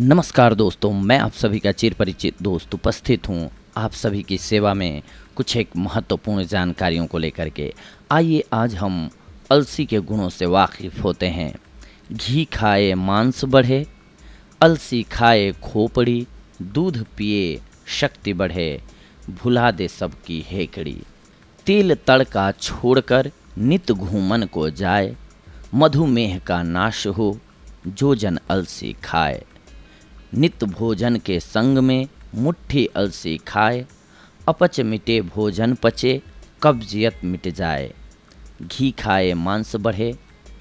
नमस्कार दोस्तों मैं आप सभी का चिर परिचित दोस्त उपस्थित हूँ आप सभी की सेवा में कुछ एक महत्वपूर्ण जानकारियों को लेकर के आइए आज हम अलसी के गुणों से वाकिफ होते हैं घी खाए मांस बढ़े अलसी खाए खोपड़ी दूध पिए शक्ति बढ़े भुला दे सबकी हेकड़ी तिल तड़का छोड़कर नित घूमन को जाए मधुमेह का नाश हो जो जन अलसी खाए नित भोजन के संग में मुट्ठी अलसी खाए अपच मिटे भोजन पचे कब्जियत मिट जाए घी खाए मांस बढ़े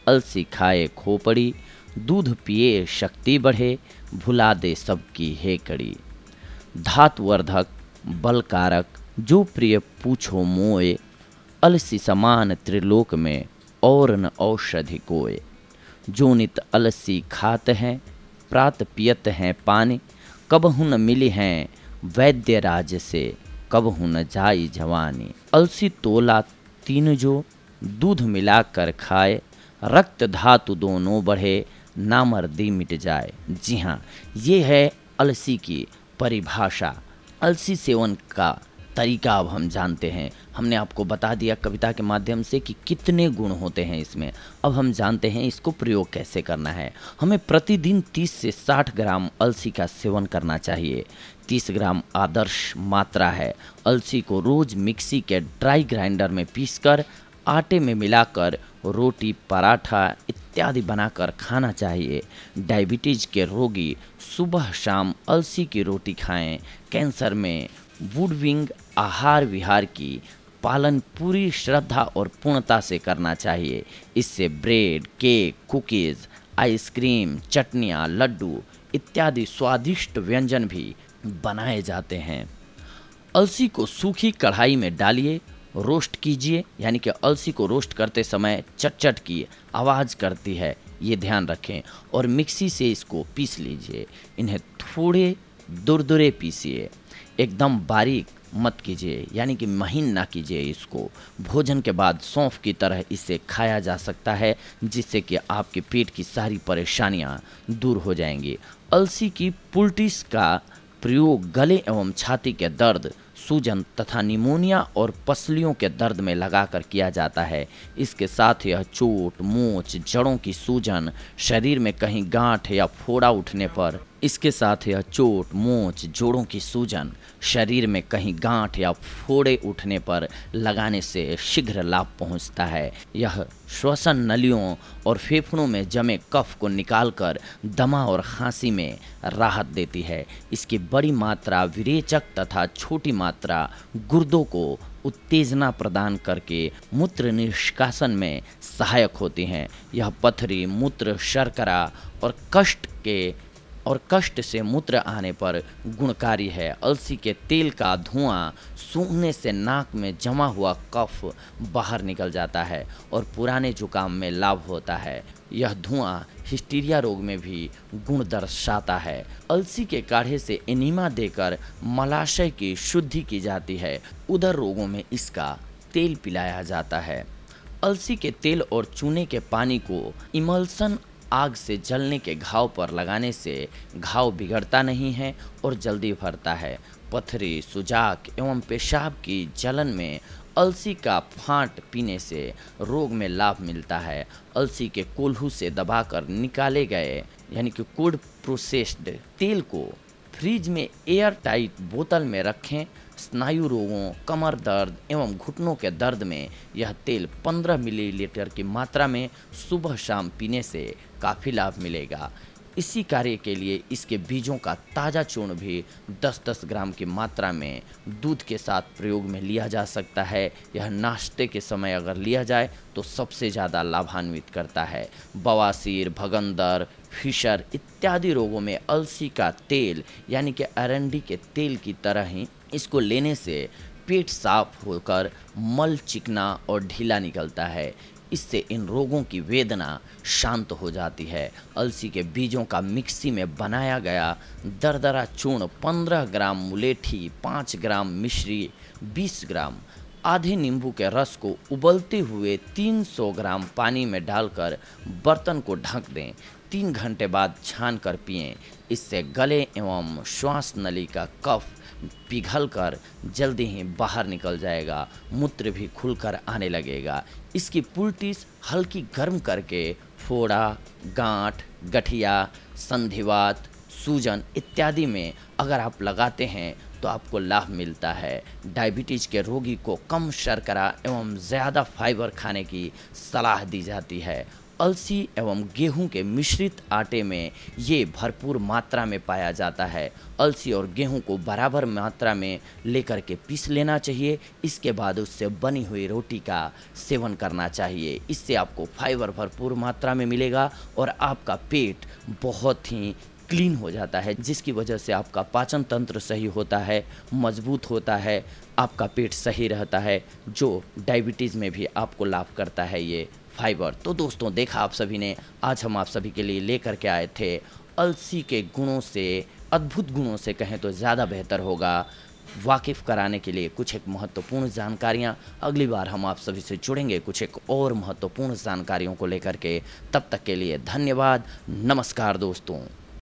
अलसी खाए खोपड़ी दूध पिए शक्ति बढ़े भुला दे सबकी हे कड़ी धातुवर्धक बलकारक जो प्रिय पूछो मोए अलसी समान त्रिलोक में और न औषधि कोय जो नित अलसी खात हैं प्रात पियत हैं पानी कब हुन मिली हैं वैद्य राज से कब हुन जाई जवानी अलसी तोला तीन जो दूध मिलाकर खाए रक्त धातु दोनों बढ़े नामर्दी मिट जाए जी हाँ ये है अलसी की परिभाषा अलसी सेवन का तरीका अब हम जानते हैं हमने आपको बता दिया कविता के माध्यम से कि कितने गुण होते हैं इसमें अब हम जानते हैं इसको प्रयोग कैसे करना है हमें प्रतिदिन 30 से 60 ग्राम अलसी का सेवन करना चाहिए 30 ग्राम आदर्श मात्रा है अलसी को रोज़ मिक्सी के ड्राई ग्राइंडर में पीसकर आटे में मिलाकर रोटी पराठा इत्यादि बनाकर खाना चाहिए डायबिटीज़ के रोगी सुबह शाम अलसी की रोटी खाएं कैंसर में वुडविंग आहार विहार की पालन पूरी श्रद्धा और पूर्णता से करना चाहिए इससे ब्रेड केक कुकीज़ आइसक्रीम चटनियाँ लड्डू इत्यादि स्वादिष्ट व्यंजन भी बनाए जाते हैं अलसी को सूखी कढ़ाई में डालिए रोस्ट कीजिए यानी कि अलसी को रोस्ट करते समय चटचट की आवाज़ करती है ये ध्यान रखें और मिक्सी से इसको पीस लीजिए इन्हें थोड़े दुरदुरे पीसिए एकदम बारीक मत कीजिए यानी कि महीन ना कीजिए इसको भोजन के बाद सौंफ की तरह इसे खाया जा सकता है जिससे कि आपके पेट की सारी परेशानियां दूर हो जाएंगी अलसी की पुलटिस का प्रयोग गले एवं छाती के दर्द सूजन तथा निमोनिया और पसलियों के दर्द में लगाकर किया जाता है इसके साथ यह चोट मोच जड़ों की सूजन शरीर में कहीं गांठ या फोड़ा उठने पर इसके साथ यह चोट मोच जोड़ों की सूजन शरीर में कहीं गांठ या फोड़े उठने पर लगाने से शीघ्र लाभ पहुंचता है यह श्वसन नलियों और फेफड़ों में जमे कफ को निकालकर दमा और खांसी में राहत देती है इसकी बड़ी मात्रा विरेचक तथा छोटी मात्रा गुर्दों को उत्तेजना प्रदान करके मूत्र निष्कासन में सहायक होती हैं यह पथरी मूत्र शर्करा और कष्ट के और कष्ट से मूत्र आने पर गुणकारी है अलसी के तेल का धुआं सूंघने से नाक में जमा हुआ कफ बाहर निकल जाता है और पुराने जुकाम में लाभ होता है यह धुआं हिस्टीरिया रोग में भी गुण दर्शाता है अलसी के काढ़े से एनीमा देकर मलाशय की शुद्धि की जाती है उधर रोगों में इसका तेल पिलाया जाता है अलसी के तेल और चूने के पानी को इमल्सन आग से जलने के घाव पर लगाने से घाव बिगड़ता नहीं है और जल्दी भरता है पथरी सुजाक एवं पेशाब की जलन में अलसी का फांट पीने से रोग में लाभ मिलता है अलसी के कोल्हू से दबाकर निकाले गए यानी कि कोड प्रोसेस्ड तेल को फ्रिज में एयर टाइट बोतल में रखें स्नायु रोगों कमर दर्द एवं घुटनों के दर्द में यह तेल 15 मिलीलीटर की मात्रा में सुबह शाम पीने से काफ़ी लाभ मिलेगा इसी कार्य के लिए इसके बीजों का ताज़ा चूर्ण भी 10-10 ग्राम की मात्रा में दूध के साथ प्रयोग में लिया जा सकता है यह नाश्ते के समय अगर लिया जाए तो सबसे ज़्यादा लाभान्वित करता है बवासीर भगंदर फिशर इत्यादि रोगों में अलसी का तेल यानी कि अरंडी के तेल की तरह ही इसको लेने से पेट साफ होकर मल चिकना और ढीला निकलता है इससे इन रोगों की वेदना शांत हो जाती है अलसी के बीजों का मिक्सी में बनाया गया दरदरा चूर्ण 15 ग्राम मुलेठी 5 ग्राम मिश्री 20 ग्राम आधे नींबू के रस को उबलते हुए 300 ग्राम पानी में डालकर बर्तन को ढक दें तीन घंटे बाद छान कर पिएँ इससे गले एवं श्वास नली का कफ पिघलकर जल्दी ही बाहर निकल जाएगा मूत्र भी खुलकर आने लगेगा इसकी पुलटिस हल्की गर्म करके फोड़ा गांठ गठिया संधिवात सूजन इत्यादि में अगर आप लगाते हैं तो आपको लाभ मिलता है डायबिटीज़ के रोगी को कम शर्करा एवं ज़्यादा फाइबर खाने की सलाह दी जाती है अलसी एवं गेहूं के मिश्रित आटे में ये भरपूर मात्रा में पाया जाता है अलसी और गेहूं को बराबर मात्रा में लेकर के पीस लेना चाहिए इसके बाद उससे बनी हुई रोटी का सेवन करना चाहिए इससे आपको फाइबर भरपूर मात्रा में मिलेगा और आपका पेट बहुत ही क्लीन हो जाता है जिसकी वजह से आपका पाचन तंत्र सही होता है मजबूत होता है आपका पेट सही रहता है जो डायबिटीज़ में भी आपको लाभ करता है ये फाइबर तो दोस्तों देखा आप सभी ने आज हम आप सभी के लिए लेकर के आए थे अलसी के गुणों से अद्भुत गुणों से कहें तो ज़्यादा बेहतर होगा वाकिफ़ कराने के लिए कुछ एक महत्वपूर्ण जानकारियाँ अगली बार हम आप सभी से जुड़ेंगे कुछ एक और महत्वपूर्ण जानकारियों को लेकर के तब तक के लिए धन्यवाद नमस्कार दोस्तों